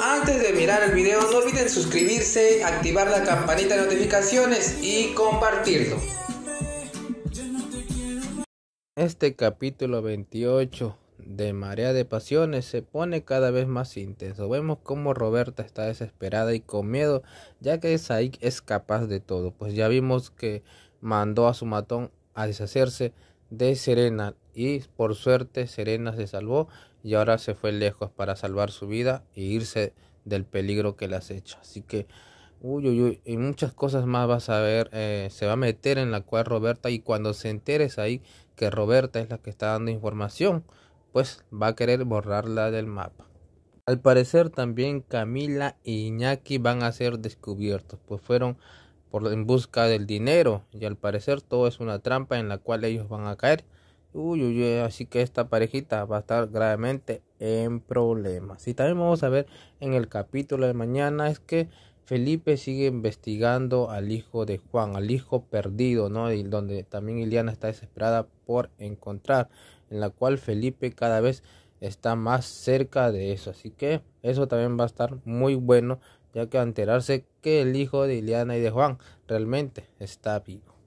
Antes de mirar el video no olviden suscribirse, activar la campanita de notificaciones y compartirlo. Este capítulo 28 de Marea de Pasiones se pone cada vez más intenso. Vemos cómo Roberta está desesperada y con miedo, ya que Saik es capaz de todo. Pues ya vimos que mandó a su matón a deshacerse de Serena y por suerte Serena se salvó y ahora se fue lejos para salvar su vida e irse del peligro que las echa. Así que, uy, uy, uy, y muchas cosas más vas a ver. Eh, se va a meter en la cual Roberta y cuando se enteres ahí que Roberta es la que está dando información, pues va a querer borrarla del mapa. Al parecer también Camila y Iñaki van a ser descubiertos, pues fueron por, en busca del dinero y al parecer todo es una trampa en la cual ellos van a caer Uy, uy, así que esta parejita va a estar gravemente en problemas. Y también vamos a ver en el capítulo de mañana es que Felipe sigue investigando al hijo de Juan, al hijo perdido, ¿no? Y donde también Iliana está desesperada por encontrar, en la cual Felipe cada vez está más cerca de eso. Así que eso también va a estar muy bueno, ya que enterarse que el hijo de Iliana y de Juan realmente está vivo.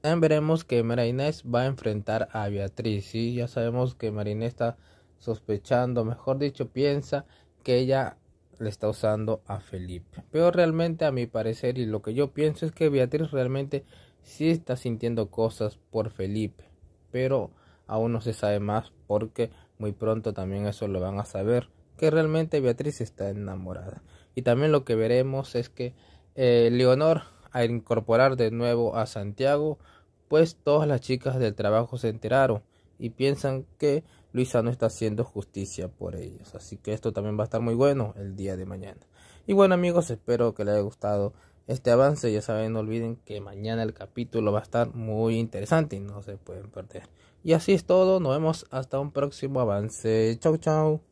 También veremos que Marinés Inés va a enfrentar a Beatriz. Y Ya sabemos que Marina está sospechando, mejor dicho, piensa que ella le está usando a Felipe. Pero realmente a mi parecer y lo que yo pienso es que Beatriz realmente sí está sintiendo cosas por Felipe. Pero aún no se sabe más porque muy pronto también eso lo van a saber. Que realmente Beatriz está enamorada. Y también lo que veremos es que eh, Leonor incorporar de nuevo a Santiago, pues todas las chicas del trabajo se enteraron y piensan que Luisa no está haciendo justicia por ellos. Así que esto también va a estar muy bueno el día de mañana. Y bueno amigos, espero que les haya gustado este avance. Ya saben, no olviden que mañana el capítulo va a estar muy interesante y no se pueden perder. Y así es todo, nos vemos hasta un próximo avance. Chau chau.